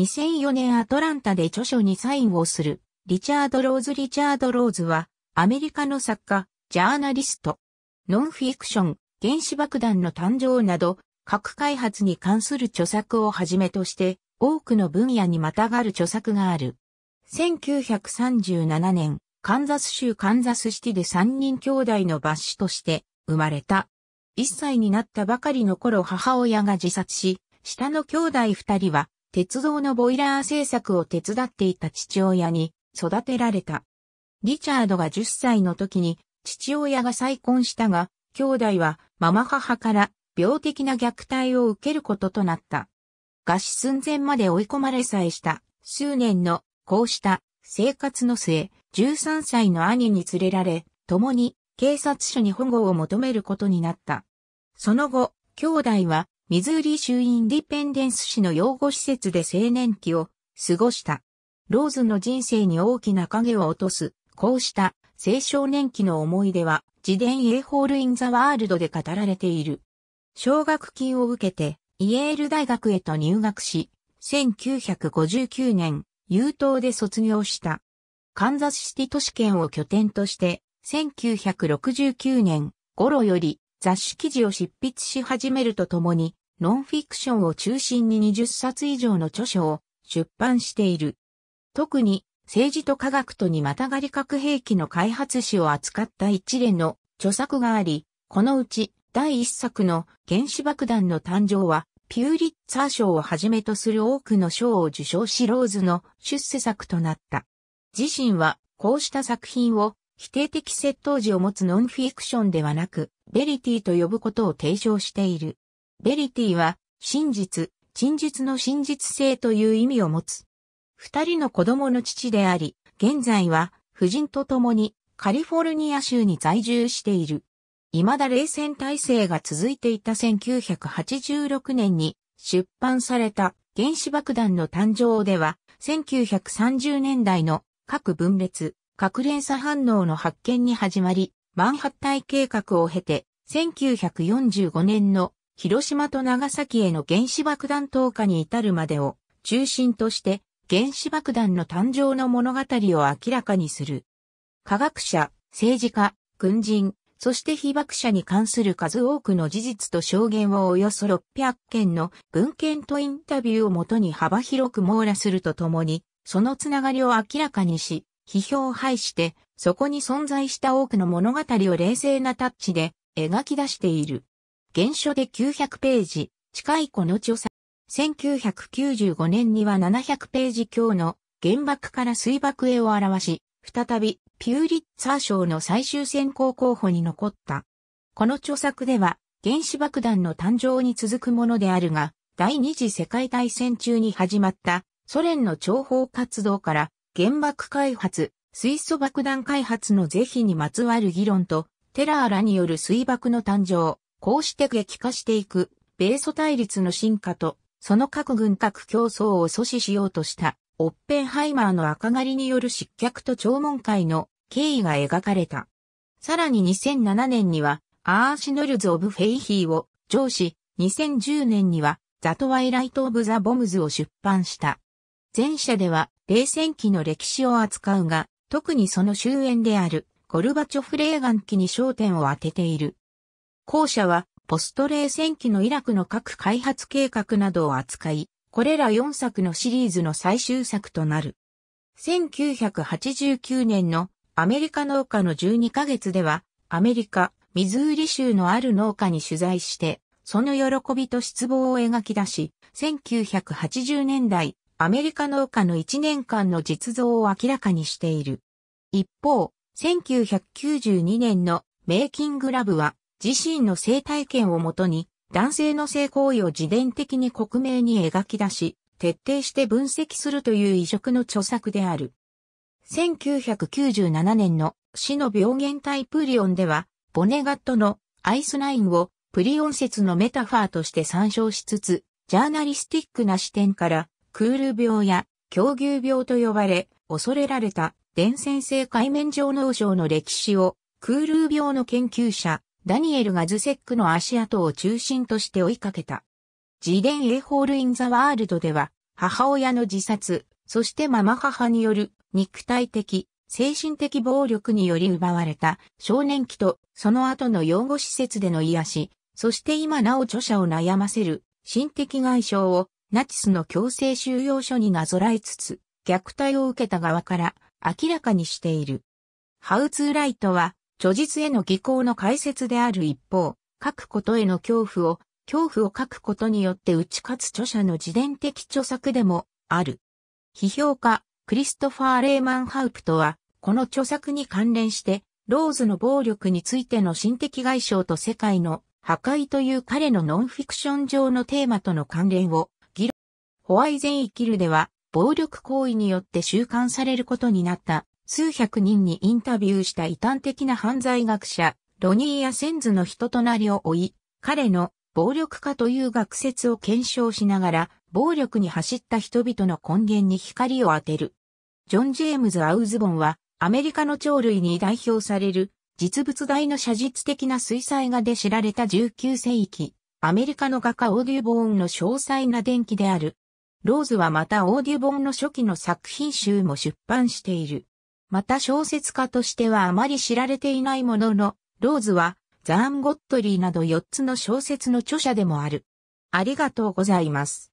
2004年アトランタで著書にサインをする、リチャード・ローズ・リチャード・ローズは、アメリカの作家、ジャーナリスト、ノンフィクション、原子爆弾の誕生など、核開発に関する著作をはじめとして、多くの分野にまたがる著作がある。1937年、カンザス州カンザスシティで3人兄弟の抜子として生まれた。1歳になったばかりの頃母親が自殺し、下の兄弟2人は鉄道のボイラー製作を手伝っていた父親に育てられた。リチャードが10歳の時に父親が再婚したが、兄弟はママ母から病的な虐待を受けることとなった。餓死寸前まで追い込まれさえした数年のこうした生活の末、13歳の兄に連れられ、共に警察署に保護を求めることになった。その後、兄弟はミズーリ州インディペンデンス市の養護施設で青年期を過ごした。ローズの人生に大きな影を落とす、こうした青少年期の思い出は、自伝エーホール・イン・ザ・ワールドで語られている。奨学金を受けて、イエール大学へと入学し、1959年、優等で卒業した。カンザスシティ都市圏を拠点として、1969年頃より雑誌記事を執筆し始めるとともに、ノンフィクションを中心に20冊以上の著書を出版している。特に政治と科学とにまたがり核兵器の開発史を扱った一連の著作があり、このうち第一作の原子爆弾の誕生は、ピューリッツァー賞をはじめとする多くの賞を受賞しローズの出世作となった。自身はこうした作品を否定的窃盗時を持つノンフィクションではなく、ベリティと呼ぶことを提唱している。ベリティは、真実、真実の真実性という意味を持つ。二人の子供の父であり、現在は、夫人と共に、カリフォルニア州に在住している。未だ冷戦体制が続いていた1986年に出版された原子爆弾の誕生では1930年代の核分裂、核連鎖反応の発見に始まり、マンハッタイ計画を経て1945年の広島と長崎への原子爆弾投下に至るまでを中心として原子爆弾の誕生の物語を明らかにする。科学者、政治家、軍人、そして被爆者に関する数多くの事実と証言をおよそ600件の文献とインタビューをもとに幅広く網羅するとともに、そのつながりを明らかにし、批評を排して、そこに存在した多くの物語を冷静なタッチで描き出している。原書で900ページ、近いこの著作。1995年には700ページ強の原爆から水爆へを表し、再びピューリッツァー賞の最終選考候補に残った。この著作では原子爆弾の誕生に続くものであるが、第二次世界大戦中に始まったソ連の諜報活動から原爆開発、水素爆弾開発の是非にまつわる議論とテラーらによる水爆の誕生、こうして激化していく、米ソ対立の進化と、その各軍各競争を阻止しようとした、オッペンハイマーの赤狩りによる失脚と聴聞会の経緯が描かれた。さらに2007年には、アーシノルズ・オブ・フェイヒーを上司、2010年には、ザ・トワイライト・オブ・ザ・ボムズを出版した。前者では、冷戦期の歴史を扱うが、特にその終焉である、ゴルバチョフ・レーガン期に焦点を当てている。後者は、ポスト冷戦期のイラクの核開発計画などを扱い、これら4作のシリーズの最終作となる。1989年のアメリカ農家の12ヶ月では、アメリカ、ミズーリ州のある農家に取材して、その喜びと失望を描き出し、1980年代、アメリカ農家の1年間の実像を明らかにしている。一方、1992年のメイキングラブは、自身の性体験をもとに、男性の性行為を自伝的に克明に描き出し、徹底して分析するという異色の著作である。1997年の死の病原体プリオンでは、ボネガットのアイスラインをプリオン説のメタファーとして参照しつつ、ジャーナリスティックな視点から、クール病や狂牛病と呼ばれ、恐れられた伝染性海面上脳症の歴史を、クール病の研究者、ダニエルがズセックの足跡を中心として追いかけた。自伝エーホール・イン・ザ・ワールドでは、母親の自殺、そしてママ母による肉体的、精神的暴力により奪われた少年期とその後の養護施設での癒し、そして今なお著者を悩ませる心的外傷をナチスの強制収容所になぞらえつつ、虐待を受けた側から明らかにしている。ハウツーライトは著述への技巧の解説である一方、書くことへの恐怖を、恐怖を書くことによって打ち勝つ著者の自伝的著作でもある。批評家、クリストファー・レーマンハウプトは、この著作に関連して、ローズの暴力についての心的外傷と世界の破壊という彼のノンフィクション上のテーマとの関連を議論。ホワイゼンイキルでは、暴力行為によって収監されることになった数百人にインタビューした異端的な犯罪学者、ロニー・やセンズの人となりを追い、彼の暴力化という学説を検証しながら、暴力に走った人々の根源に光を当てる。ジョン・ジェームズ・アウズボンは、アメリカの鳥類に代表される、実物大の写実的な水彩画で知られた19世紀、アメリカの画家オーデュボーンの詳細な伝記である。ローズはまたオーデュボーンの初期の作品集も出版している。また小説家としてはあまり知られていないものの、ローズはザーン・ゴットリーなど4つの小説の著者でもある。ありがとうございます。